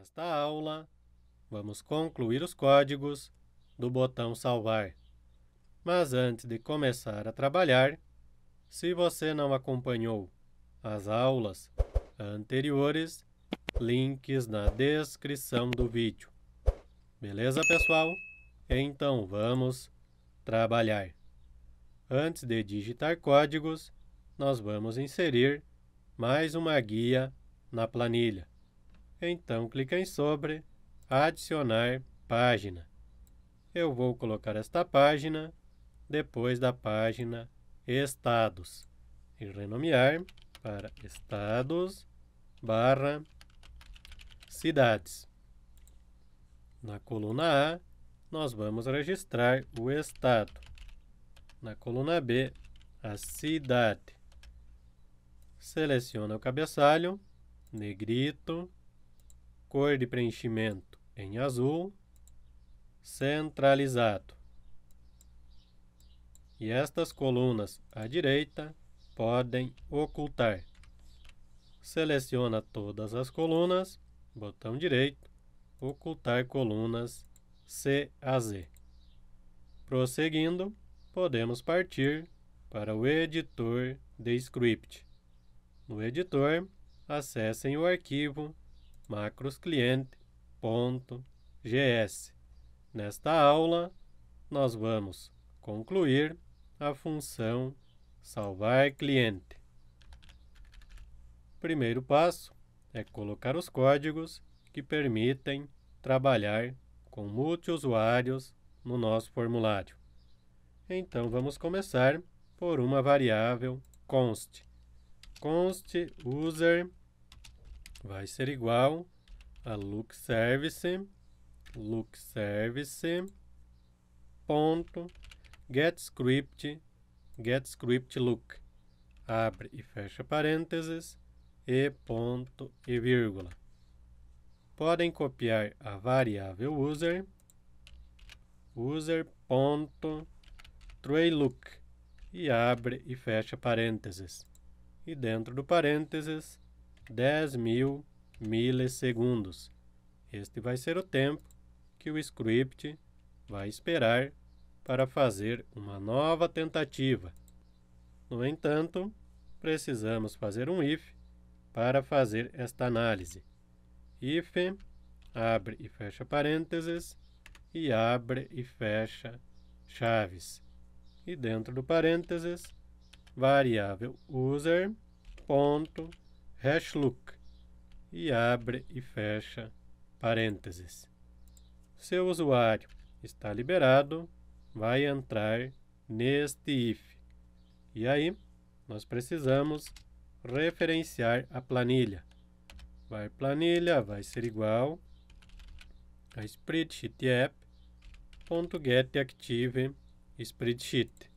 Nesta aula, vamos concluir os códigos do botão Salvar. Mas antes de começar a trabalhar, se você não acompanhou as aulas anteriores, links na descrição do vídeo. Beleza, pessoal? Então vamos trabalhar. Antes de digitar códigos, nós vamos inserir mais uma guia na planilha. Então clica em sobre, adicionar página. Eu vou colocar esta página depois da página estados e renomear para estados barra cidades. Na coluna A, nós vamos registrar o estado. Na coluna B, a cidade. Seleciona o cabeçalho, negrito, cor de preenchimento em azul, centralizado. E estas colunas à direita podem ocultar. Seleciona todas as colunas, botão direito, ocultar colunas C a Z. Prosseguindo, podemos partir para o editor de script. No editor, acessem o arquivo macroscliente.gs. Nesta aula, nós vamos concluir a função salvar cliente. Primeiro passo é colocar os códigos que permitem trabalhar com multiusuários no nosso formulário. Então, vamos começar por uma variável const. const user vai ser igual a look service look service ponto get script get script look abre e fecha parênteses e ponto e vírgula podem copiar a variável user user ponto look e abre e fecha parênteses e dentro do parênteses 10.000 mil milissegundos. Este vai ser o tempo que o script vai esperar para fazer uma nova tentativa. No entanto, precisamos fazer um if para fazer esta análise. if abre e fecha parênteses e abre e fecha chaves. E dentro do parênteses, variável user ponto hash look e abre e fecha parênteses. Seu usuário está liberado, vai entrar neste if. E aí, nós precisamos referenciar a planilha. Vai planilha, vai ser igual a spreadsheet spreadsheet.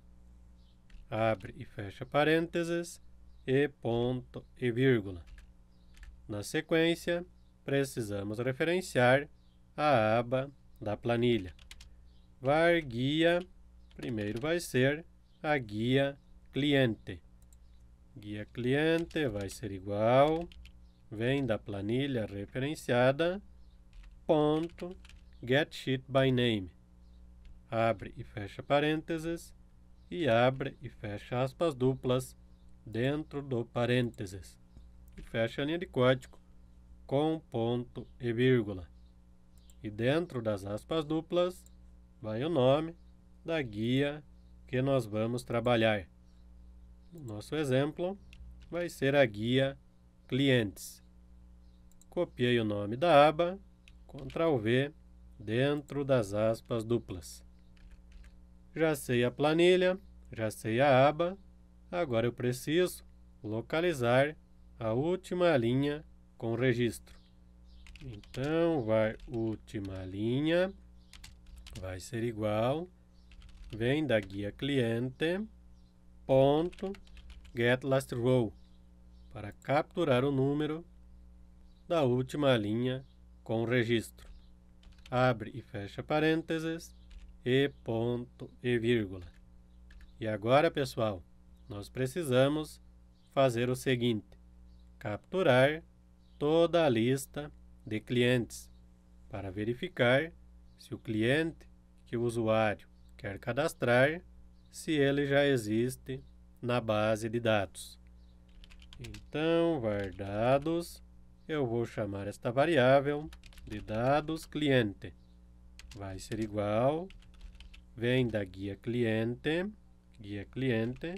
Abre e fecha parênteses e ponto e vírgula. Na sequência, precisamos referenciar a aba da planilha. Var guia, primeiro vai ser a guia cliente. Guia cliente vai ser igual, vem da planilha referenciada, ponto, get sheet by name. Abre e fecha parênteses e abre e fecha aspas duplas dentro do parênteses, e fecha a linha de código, com ponto e vírgula. E dentro das aspas duplas, vai o nome da guia que nós vamos trabalhar. nosso exemplo, vai ser a guia clientes. Copiei o nome da aba, Ctrl V, dentro das aspas duplas. Já sei a planilha, já sei a aba, Agora eu preciso localizar a última linha com registro. Então, var última linha vai ser igual, vem da guia cliente, ponto, get last row, para capturar o número da última linha com registro. Abre e fecha parênteses, e ponto e vírgula. E agora, pessoal, nós precisamos fazer o seguinte: capturar toda a lista de clientes para verificar se o cliente que o usuário quer cadastrar, se ele já existe na base de dados. Então, var dados, eu vou chamar esta variável de dados cliente. Vai ser igual, vem da guia cliente, guia cliente,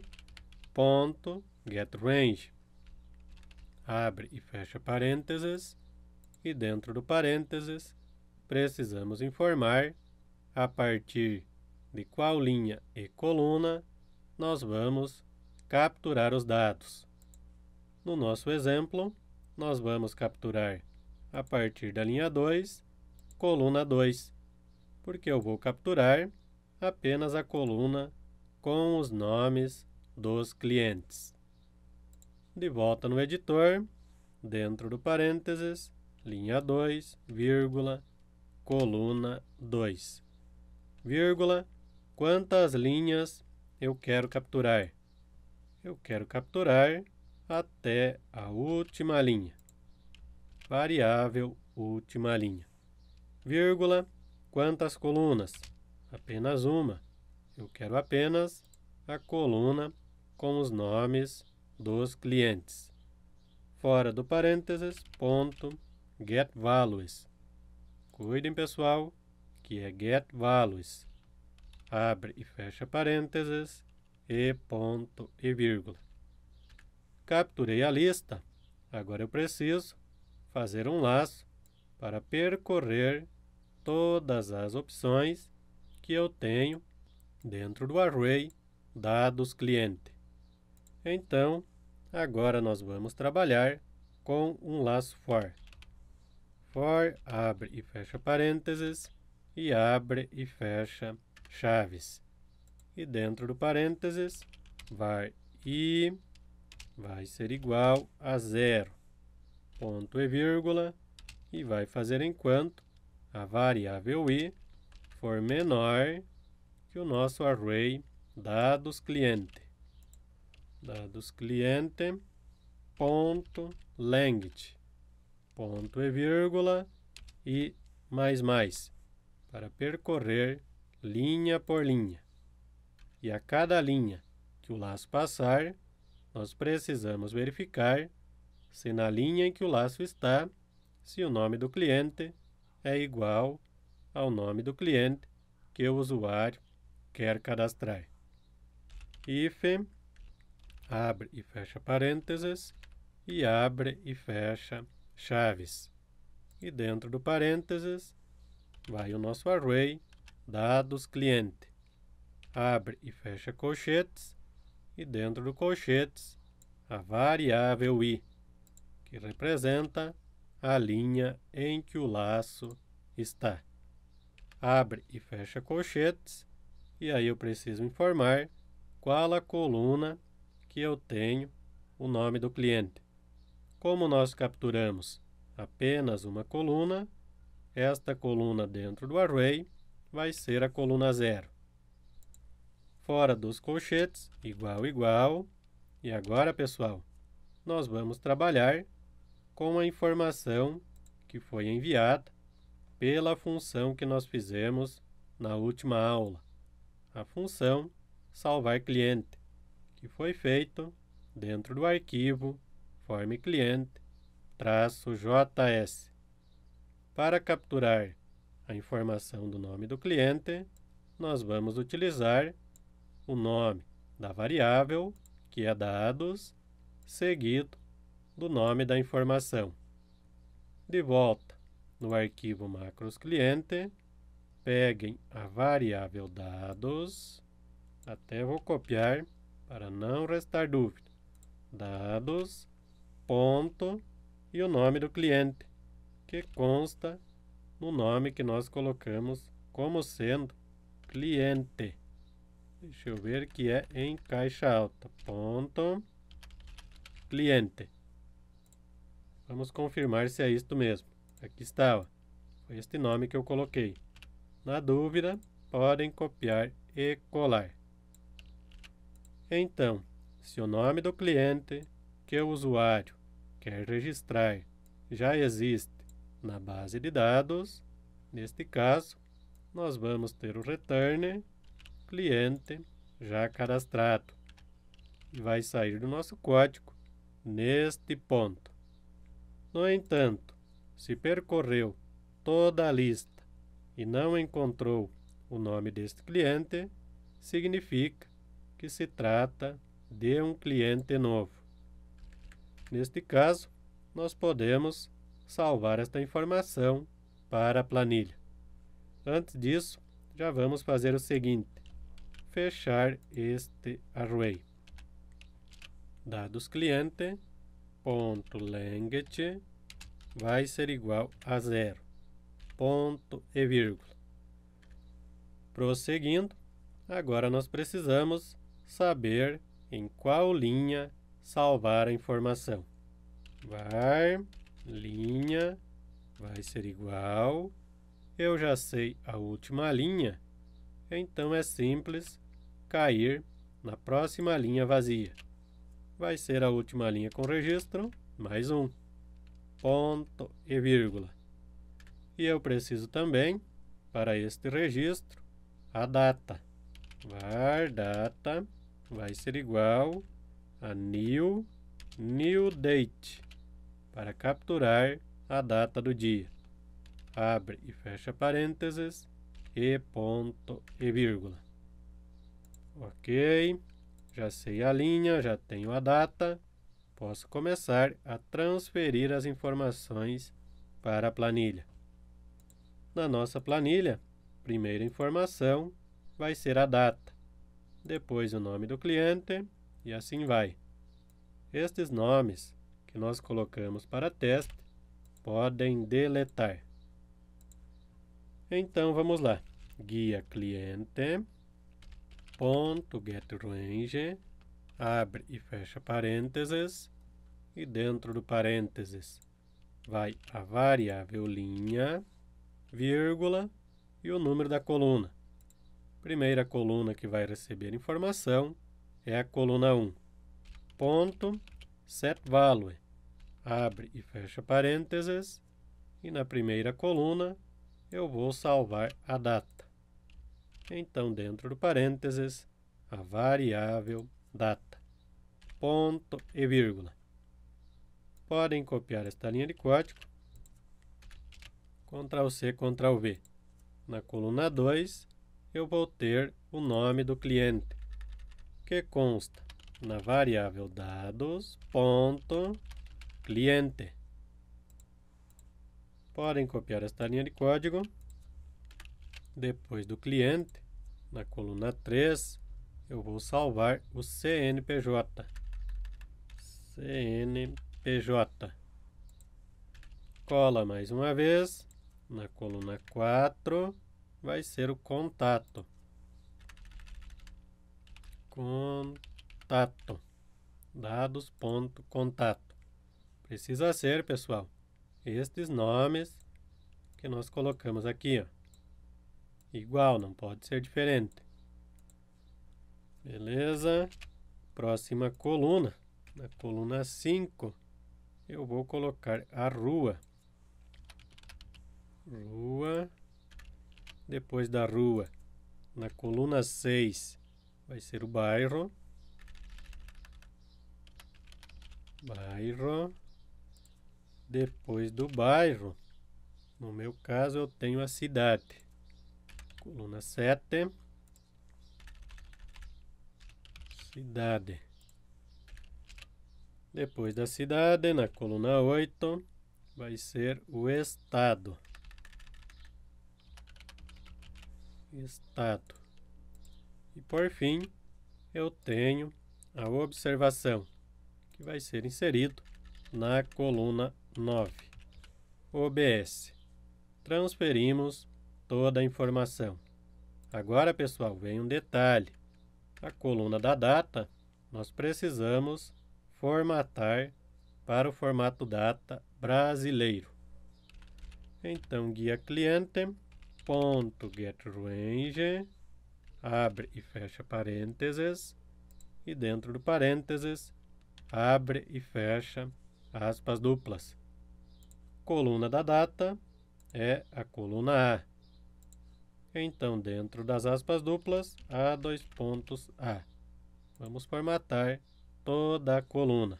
ponto get range abre e fecha parênteses e dentro do parênteses precisamos informar a partir de qual linha e coluna nós vamos capturar os dados. No nosso exemplo, nós vamos capturar a partir da linha 2, coluna 2, porque eu vou capturar apenas a coluna com os nomes dos clientes. De volta no editor, dentro do parênteses, linha 2, vírgula, coluna 2, vírgula, quantas linhas eu quero capturar? Eu quero capturar até a última linha. Variável última linha. Vírgula, quantas colunas? Apenas uma. Eu quero apenas a coluna com os nomes dos clientes. Fora do parênteses, ponto, get values. Cuidem, pessoal, que é get values. Abre e fecha parênteses e ponto e vírgula. Capturei a lista. Agora eu preciso fazer um laço para percorrer todas as opções que eu tenho dentro do array dados cliente. Então, agora nós vamos trabalhar com um laço for. For abre e fecha parênteses e abre e fecha chaves. E dentro do parênteses vai i vai ser igual a zero, ponto e vírgula, e vai fazer enquanto a variável i for menor que o nosso array dados cliente da, dos clientes ponto language ponto e vírgula e mais mais para percorrer linha por linha. E a cada linha que o laço passar, nós precisamos verificar se na linha em que o laço está, se o nome do cliente é igual ao nome do cliente que o usuário quer cadastrar. If abre e fecha parênteses, e abre e fecha chaves. E dentro do parênteses vai o nosso array dados cliente. Abre e fecha colchetes, e dentro do colchetes a variável i, que representa a linha em que o laço está. Abre e fecha colchetes, e aí eu preciso informar qual a coluna que eu tenho o nome do cliente. Como nós capturamos apenas uma coluna, esta coluna dentro do array vai ser a coluna zero. Fora dos colchetes, igual, igual. E agora, pessoal, nós vamos trabalhar com a informação que foi enviada pela função que nós fizemos na última aula, a função salvar cliente que foi feito dentro do arquivo form cliente-js. Para capturar a informação do nome do cliente, nós vamos utilizar o nome da variável, que é dados, seguido do nome da informação. De volta no arquivo macros cliente, peguem a variável dados, até vou copiar para não restar dúvida. Dados, ponto e o nome do cliente, que consta no nome que nós colocamos como sendo cliente. Deixa eu ver que é em caixa alta. Ponto. Cliente. Vamos confirmar se é isto mesmo. Aqui está. Foi este nome que eu coloquei. Na dúvida, podem copiar e colar. Então, se o nome do cliente que o usuário quer registrar já existe na base de dados, neste caso, nós vamos ter o return cliente já cadastrado e vai sair do nosso código neste ponto. No entanto, se percorreu toda a lista e não encontrou o nome deste cliente, significa que se trata de um cliente novo. Neste caso, nós podemos salvar esta informação para a planilha. Antes disso, já vamos fazer o seguinte. Fechar este array. Dados cliente ponto language vai ser igual a zero. Ponto e vírgula. Prosseguindo, agora nós precisamos saber em qual linha salvar a informação. Var linha vai ser igual. Eu já sei a última linha, então é simples cair na próxima linha vazia. Vai ser a última linha com registro, mais um. Ponto e vírgula. E eu preciso também, para este registro, a data var data vai ser igual a new new date para capturar a data do dia. Abre e fecha parênteses e ponto e vírgula. OK. Já sei a linha, já tenho a data. Posso começar a transferir as informações para a planilha. Na nossa planilha, primeira informação vai ser a data, depois o nome do cliente e assim vai. Estes nomes que nós colocamos para teste podem deletar. Então vamos lá. Guia cliente ponto get range abre e fecha parênteses e dentro do parênteses vai a variável linha, vírgula e o número da coluna. Primeira coluna que vai receber informação é a coluna 1. Ponto set value. Abre e fecha parênteses. E na primeira coluna eu vou salvar a data. Então, dentro do parênteses, a variável data. Ponto e vírgula. Podem copiar esta linha de código. Ctrl C, Ctrl V. Na coluna 2, eu vou ter o nome do cliente, que consta na variável dados.cliente. Podem copiar esta linha de código. Depois do cliente, na coluna 3, eu vou salvar o CNPJ. CNPJ. Cola mais uma vez na coluna 4 vai ser o contato. Contato. Dados ponto contato. Precisa ser, pessoal, estes nomes que nós colocamos aqui. Ó. Igual, não pode ser diferente. Beleza? Próxima coluna. Na coluna 5, eu vou colocar a rua. Rua depois da rua. Na coluna 6 vai ser o bairro. Bairro. Depois do bairro, no meu caso, eu tenho a cidade. Coluna 7. Cidade. Depois da cidade, na coluna 8, vai ser o estado. estado. E por fim, eu tenho a observação, que vai ser inserido na coluna 9. OBS. Transferimos toda a informação. Agora, pessoal, vem um detalhe. A coluna da data, nós precisamos formatar para o formato data brasileiro. Então, guia cliente, ponto abre e fecha parênteses e dentro do parênteses abre e fecha aspas duplas. Coluna da data é a coluna A. Então, dentro das aspas duplas, há dois pontos A. Vamos formatar toda a coluna.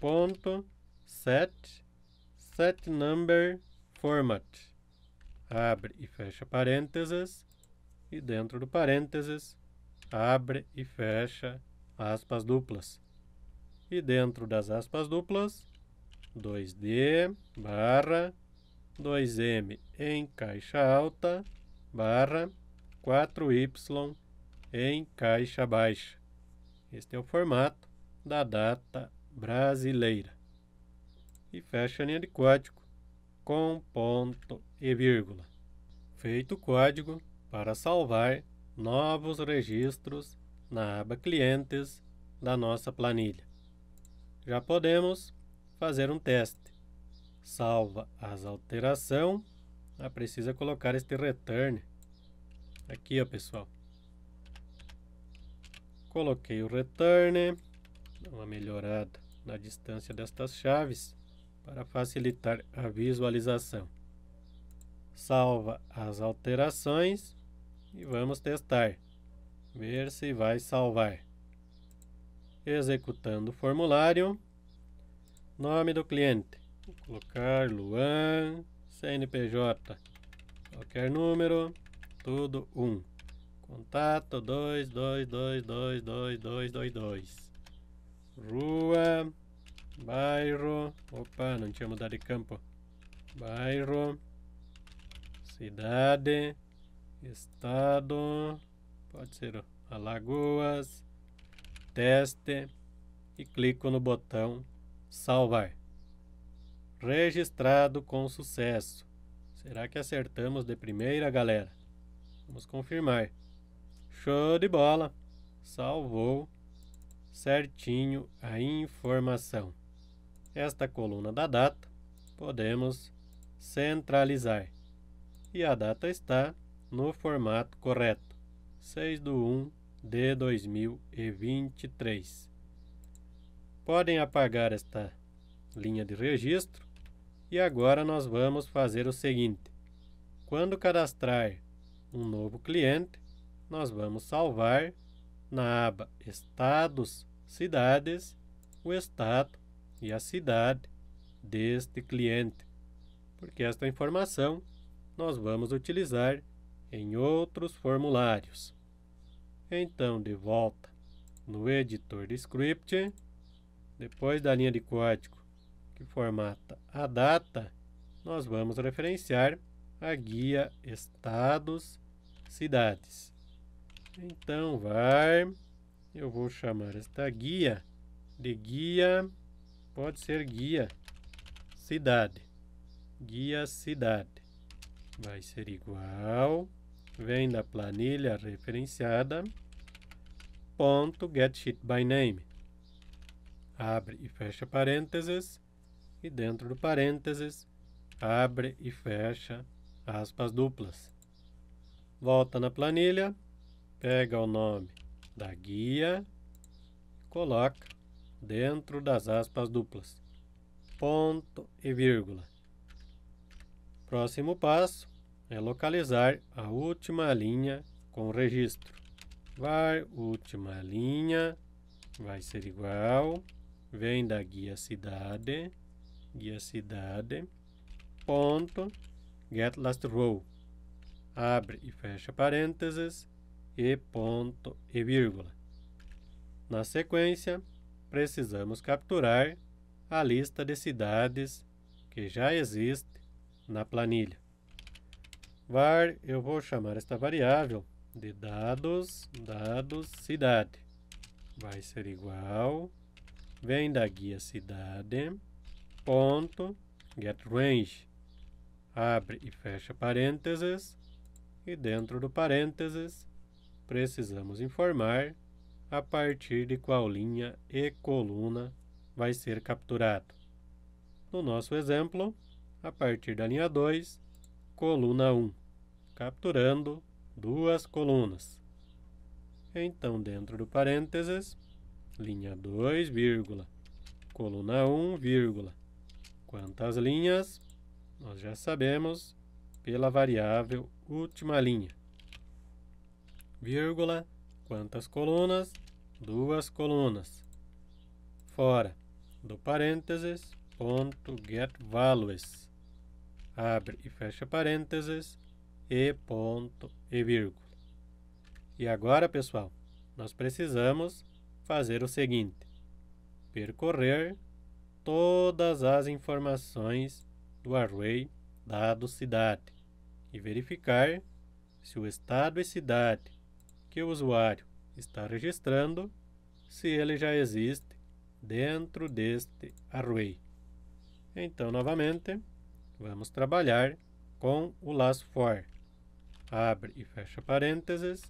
Ponto set set number format abre e fecha parênteses, e dentro do parênteses, abre e fecha aspas duplas. E dentro das aspas duplas, 2D barra 2M em caixa alta barra 4Y em caixa baixa. Este é o formato da data brasileira. E fecha a linha de código com ponto e vírgula. Feito o código para salvar novos registros na aba Clientes da nossa planilha. Já podemos fazer um teste. Salva as alterações. Ah, precisa colocar este return aqui, ó, pessoal. Coloquei o return, uma melhorada na distância destas chaves para facilitar a visualização salva as alterações e vamos testar, ver se vai salvar. Executando o formulário, nome do cliente, Vou colocar Luan, CNPJ, qualquer número, tudo 1. Um. Contato 2222222222. Rua, bairro, opa, não tinha mudado de campo. Bairro Cidade, estado, pode ser Alagoas, teste e clico no botão salvar. Registrado com sucesso. Será que acertamos de primeira, galera? Vamos confirmar. Show de bola! Salvou certinho a informação. Esta coluna da data podemos centralizar e a data está no formato correto, 6 de 1 de 2023. Podem apagar esta linha de registro e agora nós vamos fazer o seguinte. Quando cadastrar um novo cliente, nós vamos salvar na aba Estados, Cidades, o estado e a cidade deste cliente, porque esta informação nós vamos utilizar em outros formulários. Então, de volta no editor de script, depois da linha de código que formata a data, nós vamos referenciar a guia estados cidades. Então, var, eu vou chamar esta guia de guia, pode ser guia cidade, guia cidade vai ser igual, vem da planilha referenciada, ponto get sheet by name. Abre e fecha parênteses, e dentro do parênteses, abre e fecha aspas duplas. Volta na planilha, pega o nome da guia, coloca dentro das aspas duplas, ponto e vírgula. Próximo passo é localizar a última linha com registro. Var última linha vai ser igual, vem da guia cidade, guia cidade, ponto, get last row. Abre e fecha parênteses, e ponto e vírgula. Na sequência, precisamos capturar a lista de cidades que já existe na planilha. var, eu vou chamar esta variável de dados, dados, cidade. Vai ser igual, vem da guia cidade, ponto, get range. Abre e fecha parênteses, e dentro do parênteses, precisamos informar a partir de qual linha e coluna vai ser capturado. No nosso exemplo, a partir da linha 2, coluna 1, capturando duas colunas. Então, dentro do parênteses, linha 2, vírgula, coluna 1, vírgula. Quantas linhas? Nós já sabemos pela variável última linha. Vírgula, quantas colunas? Duas colunas. Fora do parênteses, ponto get values abre e fecha parênteses, e ponto e vírgula. E agora, pessoal, nós precisamos fazer o seguinte: percorrer todas as informações do array dado cidade e verificar se o estado e cidade que o usuário está registrando, se ele já existe dentro deste array. Então, novamente, Vamos trabalhar com o laço for. Abre e fecha parênteses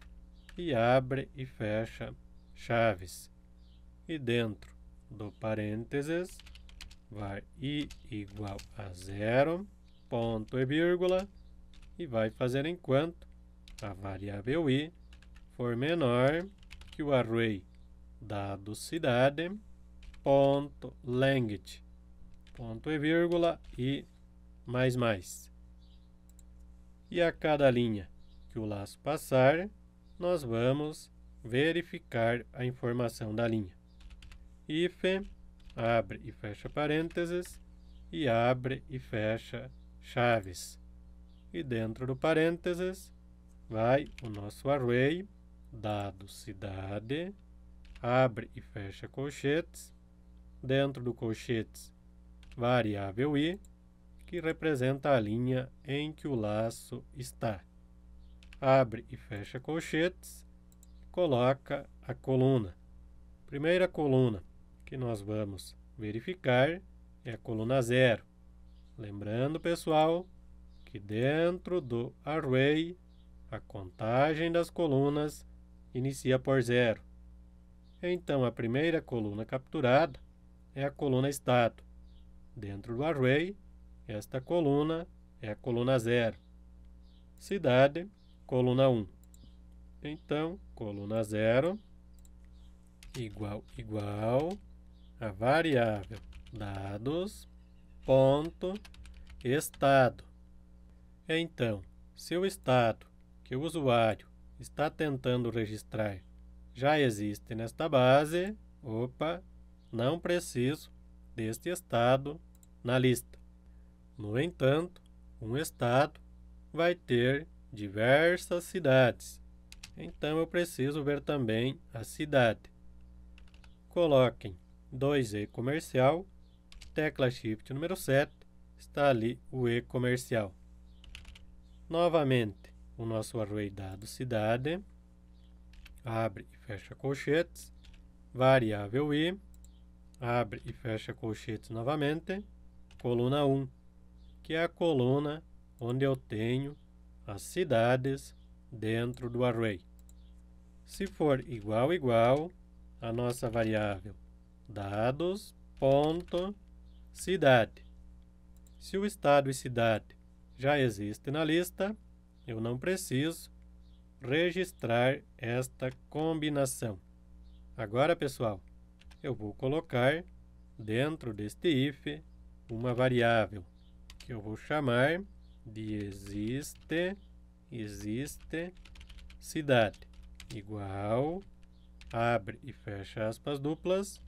e abre e fecha chaves. E dentro do parênteses vai i igual a zero, ponto e vírgula, e vai fazer enquanto a variável i for menor que o array dado cidade, ponto length, ponto e vírgula, e mais mais. E a cada linha que o laço passar, nós vamos verificar a informação da linha. If abre e fecha parênteses e abre e fecha chaves. E dentro do parênteses vai o nosso array dado cidade, abre e fecha colchetes, dentro do colchetes variável i que representa a linha em que o laço está. Abre e fecha colchetes, coloca a coluna. Primeira coluna que nós vamos verificar é a coluna zero. Lembrando, pessoal, que dentro do array a contagem das colunas inicia por zero. Então, a primeira coluna capturada é a coluna estado. Dentro do array, esta coluna é a coluna 0. Cidade, coluna 1. Um. Então, coluna 0 igual igual a variável dados ponto estado. Então, se o estado que o usuário está tentando registrar já existe nesta base, opa, não preciso deste estado na lista. No entanto, um estado vai ter diversas cidades. Então eu preciso ver também a cidade. Coloquem 2E comercial, tecla Shift número 7, está ali o E comercial. Novamente, o nosso array dado cidade, abre e fecha colchetes, variável i, abre e fecha colchetes novamente, coluna 1 que é a coluna onde eu tenho as cidades dentro do array. Se for igual igual, a nossa variável dados ponto cidade. Se o estado e cidade já existe na lista, eu não preciso registrar esta combinação. Agora, pessoal, eu vou colocar dentro deste if uma variável que eu vou chamar de existe, existe cidade igual, abre e fecha aspas duplas,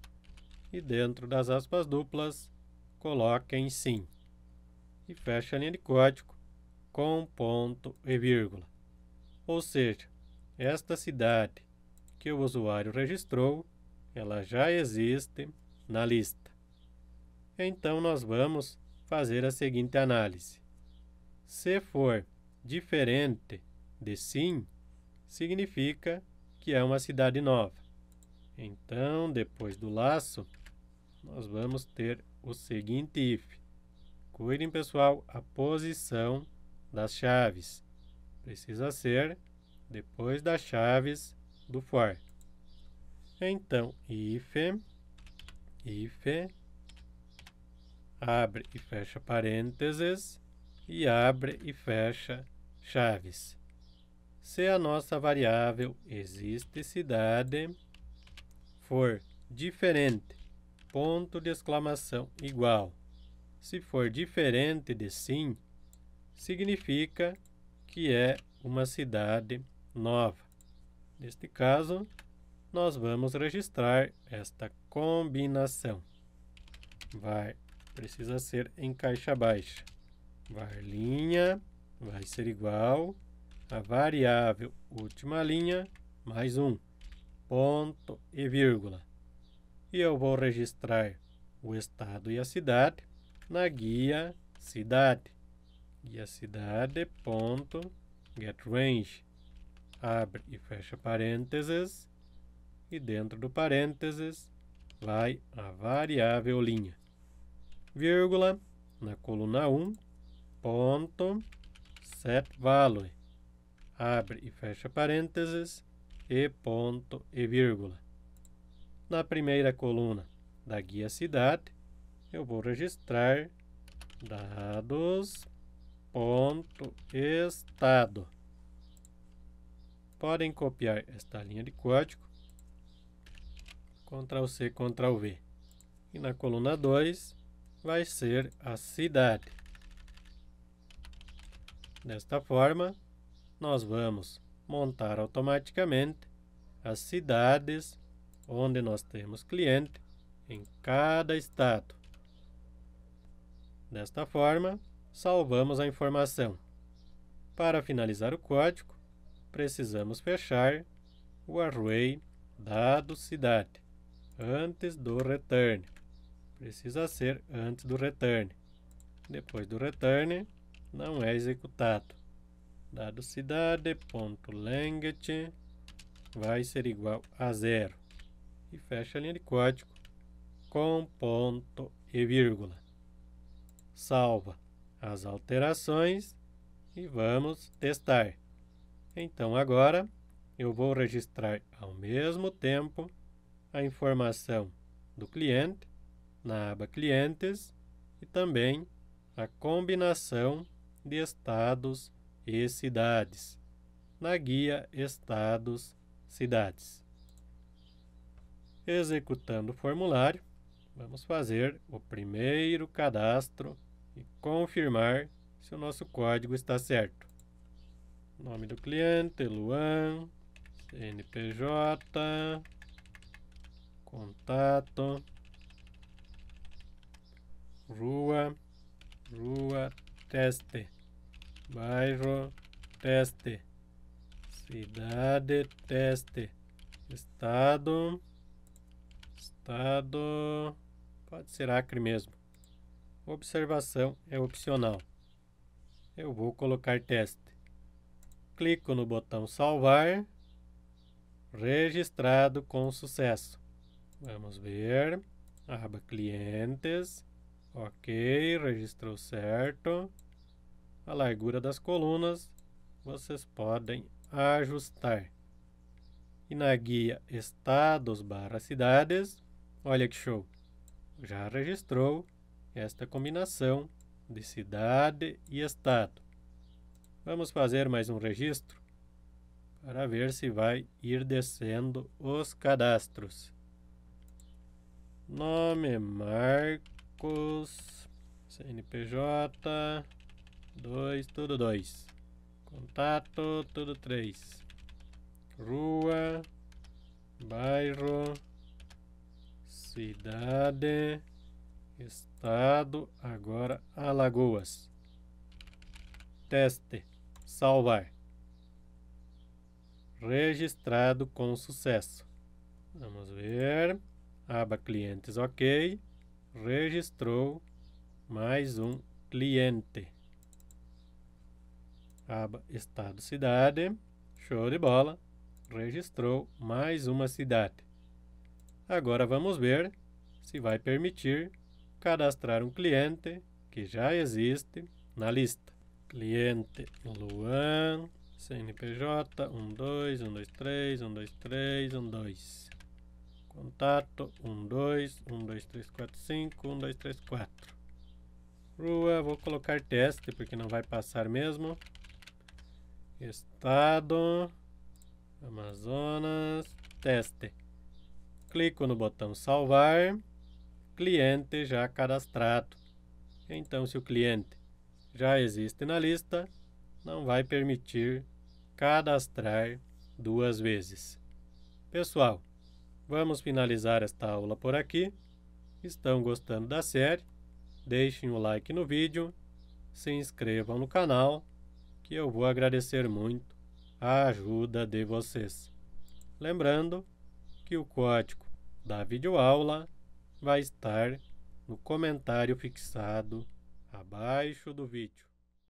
e dentro das aspas duplas, coloca em sim. E fecha a linha de código com ponto e vírgula. Ou seja, esta cidade que o usuário registrou, ela já existe na lista. Então, nós vamos fazer a seguinte análise. Se for diferente de sim, significa que é uma cidade nova. Então, depois do laço, nós vamos ter o seguinte if. Cuidem, pessoal, a posição das chaves. Precisa ser depois das chaves do for. Então, if, if abre e fecha parênteses e abre e fecha chaves. Se a nossa variável cidade for diferente, ponto de exclamação igual. Se for diferente de sim, significa que é uma cidade nova. Neste caso, nós vamos registrar esta combinação. Var precisa ser em caixa baixa. linha vai ser igual a variável última linha mais um ponto e vírgula. E eu vou registrar o estado e a cidade na guia cidade. Guia cidade ponto get range. Abre e fecha parênteses e dentro do parênteses vai a variável linha vírgula, na coluna 1, ponto, set value, abre e fecha parênteses, e ponto e vírgula. Na primeira coluna da guia cidade, eu vou registrar dados ponto estado. Podem copiar esta linha de código, Ctrl C, Ctrl V. E na coluna 2, vai ser a cidade. Desta forma, nós vamos montar automaticamente as cidades onde nós temos cliente em cada estado. Desta forma, salvamos a informação. Para finalizar o código, precisamos fechar o array dado cidade antes do return precisa ser antes do return. Depois do return, não é executado. Dado cidade.language vai ser igual a zero. E fecha a linha de código com ponto e vírgula. Salva as alterações e vamos testar. Então agora eu vou registrar ao mesmo tempo a informação do cliente na aba Clientes e também a combinação de estados e cidades, na guia Estados-Cidades. Executando o formulário, vamos fazer o primeiro cadastro e confirmar se o nosso código está certo. Nome do cliente, Luan, CNPJ, contato, rua, rua, teste, bairro, teste, cidade, teste, estado, estado, pode ser Acre mesmo. Observação é opcional. Eu vou colocar teste. Clico no botão salvar. Registrado com sucesso. Vamos ver. Aba clientes. Ok, registrou certo. A largura das colunas vocês podem ajustar. E na guia estados barra cidades, olha que show! Já registrou esta combinação de cidade e estado. Vamos fazer mais um registro para ver se vai ir descendo os cadastros. Nome Marco Marcos, CNPJ, 2, tudo 2. Contato, tudo 3. Rua, bairro, cidade, estado, agora Alagoas. Teste, salvar. Registrado com sucesso. Vamos ver. Aba clientes, ok registrou mais um cliente. Aba Estado Cidade. Show de bola. Registrou mais uma cidade. Agora vamos ver se vai permitir cadastrar um cliente que já existe na lista. Cliente Luan, CNPJ 12, 123, 123, 12. Contato 12, 12345, 1234. Rua, vou colocar teste porque não vai passar mesmo. Estado, Amazonas, teste. Clico no botão salvar. Cliente já cadastrado. Então, se o cliente já existe na lista, não vai permitir cadastrar duas vezes. Pessoal, Vamos finalizar esta aula por aqui. Estão gostando da série? Deixem o like no vídeo, se inscrevam no canal, que eu vou agradecer muito a ajuda de vocês. Lembrando que o código da videoaula vai estar no comentário fixado abaixo do vídeo.